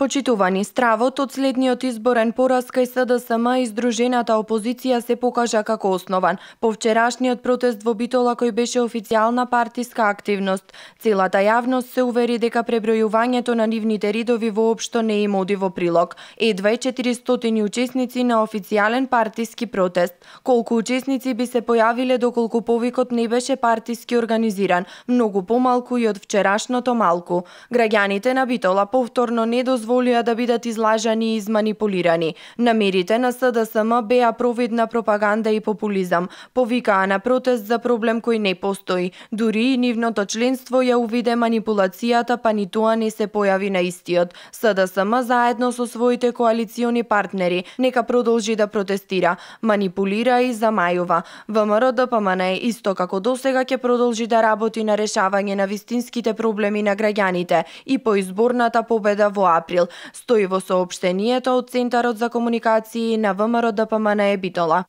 Почитувани стравот од следниот изборен пораз кај СДСМ и Сдружената опозиција се покажа како основан. По вчерашниот протест во Битола кој беше официјална партиска активност, целата јавност се увери дека пребројувањето на нивните ридови воопшто не им оди во прилог. Едва 400 учесници на официјален партиски протест. Колку учесници би се појавиле доколку повикот не беше партиски организиран, многу помалку и од вчерашното малку. Граѓаните на Битола повторно не дозволуваат дозволија да бидат излажани и изманипулирани. Намерите на СДСМ беа проведна пропаганда и популизам, повикаа на протест за проблем кој не постои. Дури и нивното членство ја увиде манипулацијата, па ни тоа не се појави на истиот. СДСМ заедно со своите коалициони партнери нека продолжи да протестира, манипулира и замајува. ВМРО ДПМН е исто како досега ќе продолжи да работи на решавање на вистинските проблеми на граѓаните и по изборната победа во април април, стои во соопштението од Центарот за комуникации на ВМРО ДПМН Битола.